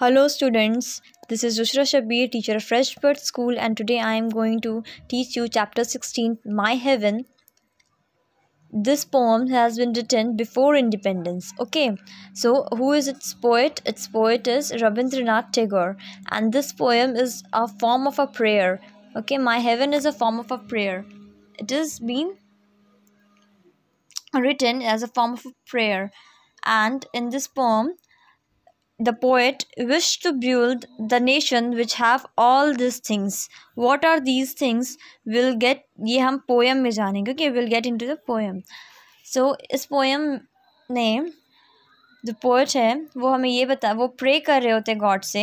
Hello students, this is Ushra Shabir, teacher of Fresh School and today I am going to teach you chapter 16, My Heaven. This poem has been written before independence. Okay, so who is its poet? Its poet is Rabindranath Tagore and this poem is a form of a prayer. Okay, My Heaven is a form of a prayer. It has been written as a form of a prayer and in this poem the poet wished to build the nation which have all these things what are these things we'll get ye hum poem mein janenge okay we'll get into the poem so is poem ने जो poet है वो हमें ये बता वो pray कर रहे होते गॉड से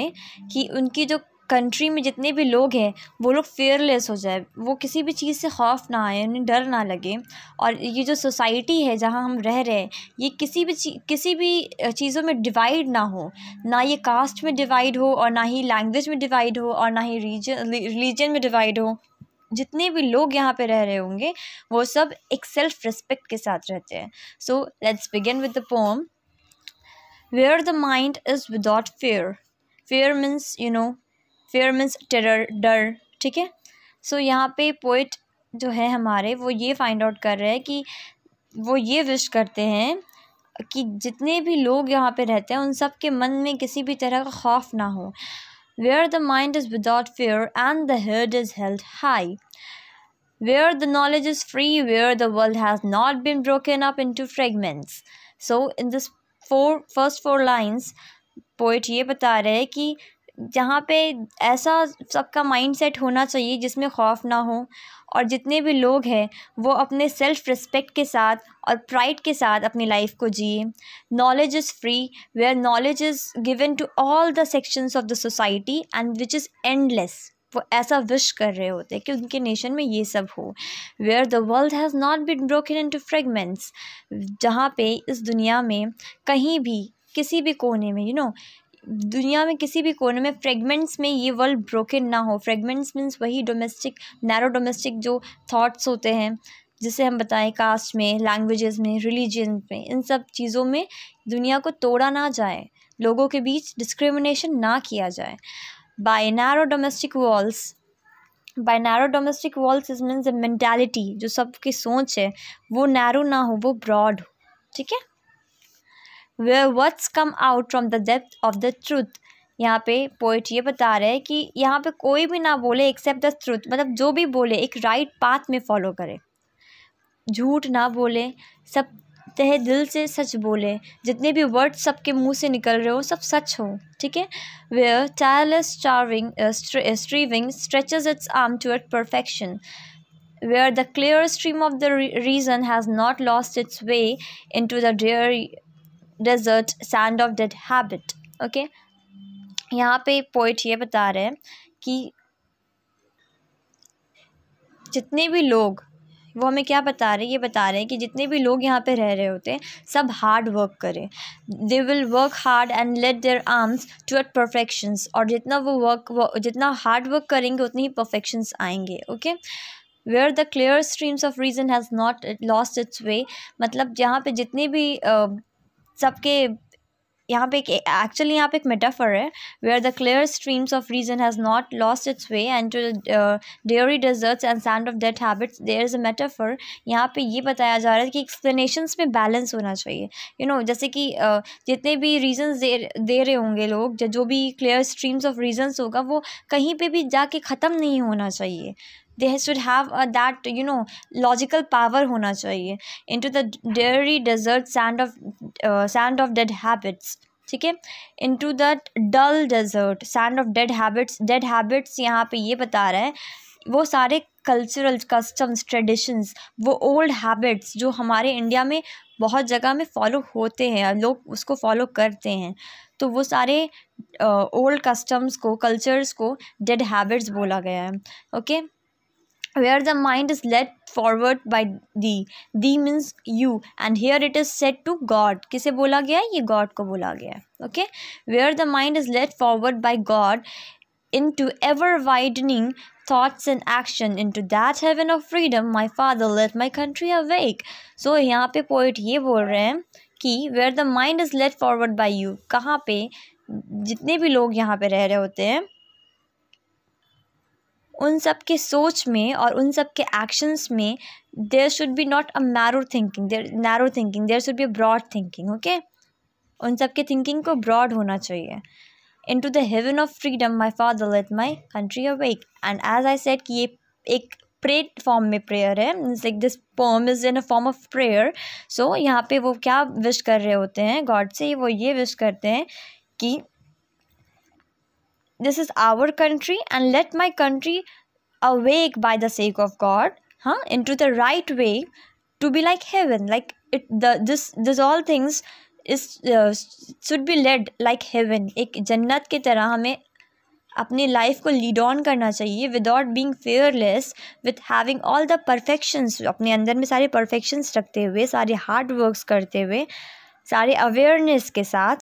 कि उनकी जो कंट्री में जितने भी लोग हैं वो लोग फेयरलेस हो जाए वो किसी भी चीज़ से खौफ ना आए उन्हें डर ना लगे और ये जो सोसाइटी है जहाँ हम रह रहे हैं ये किसी भी किसी भी चीज़ों में डिवाइड ना हो ना ये कास्ट में डिवाइड हो और ना ही लैंग्वेज में डिवाइड हो और ना ही रीजन रिलीजन में डिवाइड हो जितने भी लोग यहाँ पे रह रहे होंगे वो सब एक सेल्फ रिस्पेक्ट के साथ रहते हैं so let's begin with the poem where the mind is without fear fear means you know fear means terror डर ठीक है सो यहाँ पे पोइट जो है हमारे वो ये फाइंड आउट कर रहे हैं कि वो ये विश करते हैं कि जितने भी लोग यहाँ पे रहते हैं उन सब के मन में किसी भी तरह का खौफ ना हो where the mind is without fear and the head is held high where the knowledge is free where the world has not been broken up into fragments so in this four first four lines poet ये बता रहे हैं कि जहाँ पे ऐसा सबका mindset होना चाहिए जिसमें खौफ ना हो और जितने भी लोग हैं वो अपने सेल्फ़ रिस्पेक्ट के साथ और प्राइड के साथ अपनी लाइफ को जिए knowledge is free where knowledge is given to all the sections of the society and which is endless वो ऐसा विश कर रहे होते हैं कि उनके नेशन में ये सब हो where the world has not been broken into fragments जहाँ पे इस दुनिया में कहीं भी किसी भी कोने में यू you नो know, दुनिया में किसी भी कोने में फ्रेगमेंट्स में ये वर्ल्ड ब्रोकन ना हो फ्रेगमेंट्स मीन्स वही डोमेस्टिक नैरो डोमेस्टिक जो थाट्स होते हैं जिसे हम बताएं कास्ट में लैंग्वेजेस में रिलीजन में इन सब चीज़ों में दुनिया को तोड़ा ना जाए लोगों के बीच डिस्क्रिमिनेशन ना किया जाए by narrow domestic walls by narrow domestic walls is means a mentality जो सबकी सोच है वो नैरो ना हो वो ब्रॉड हो ठीक है where words come out from the depth of the truth यहाँ पे पोइट ये बता रहे हैं कि यहाँ पे कोई भी ना बोले एक्सेप्ट द ट्रूथ मतलब जो भी बोले एक राइट right पाथ में फॉलो करे झूठ ना बोले सब तहे दिल से सच बोले जितने भी वर्ड्स सबके मुंह से निकल रहे हो सब सच हो ठीक है where tireless staring striving stretches its arm towards perfection are the clear stream of the reason has not lost its way into the dreary desert sand of dead habit okay यहाँ पे poet ये बता रहे हैं कि जितने भी लोग वो हमें क्या बता रहे हैं ये बता रहे हैं कि जितने भी लोग यहाँ पे रह रहे होते हैं सब हार्ड वर्क करें they will work hard and let their arms to at perfections और जितना वो वर्क जितना हार्ड वर्क करेंगे उतनी ही परफेक्शंस आएंगे okay where the clear streams of reason has not lost its way मतलब जहाँ पे जितने भी uh, सबके यहाँ पे एक एक्चुअली यहाँ पे एक मेटाफर है where the clear streams of reason has not lost its way and to dreary deserts and sand of dead habits there is a metaphor यहाँ पे ये बताया जा रहा है कि एक्सप्लेनेशंस में बैलेंस होना चाहिए यू you नो know, जैसे कि uh, जितने भी रीजंस दे दे रहे होंगे लोग जो भी क्लियर स्ट्रीम्स ऑफ रीजन्स होगा वो कहीं पर भी जाके ख़त्म नहीं होना चाहिए they should have that you know logical power होना चाहिए into the dreary desert sand of sand of dead habits ठीक है into the dull desert sand of dead habits dead habits यहाँ पे ये बता रहा है वो सारे कल्चरल कस्टम्स ट्रेडिशंस वो ओल्ड हैबिट्स जो हमारे इंडिया में बहुत जगह में फॉलो होते हैं लोग उसको फॉलो करते हैं तो वो सारे ओल्ड uh, कस्टम्स को कल्चर्स को डेड हैबिट्स बोला गया है okay okay? where the mind is led forward by the the means you and here it is said to god किसे बोला गया है ये god को बोला गया okay where the mind is led forward by god into ever widening thoughts and action into that heaven of freedom my father let my country awake so यहाँ पे poet ये बोल रहे हैं कि where the mind is led forward by you कहाँ पे जितने भी लोग यहाँ पे रह रहे होते हैं उन सब के सोच में और उन सब के एक्शंस में there should be not a narrow thinking there narrow thinking there should be a broad thinking okay उन सब के थिंकिंग को ब्रॉड होना चाहिए into the heaven of freedom my father let my country awake and as I said कि ये एक pray form में प्रेयर है means like this poem is in a form of prayer so यहाँ पे वो क्या विश कर रहे होते हैं गॉड से वो ये विश करते हैं कि this is our country and let my country awake by the sake of God हाँ into the right way to be like heaven like it this this all things is should be led like heaven एक जन्नत की तरह हमें अपनी life को lead on करना चाहिए without being fearless with having all the perfections अपने अंदर में सारे परफेक्शंस रखते हुए सारे हार्ड वर्क्स करते हुए सारे अवेयरनेस के साथ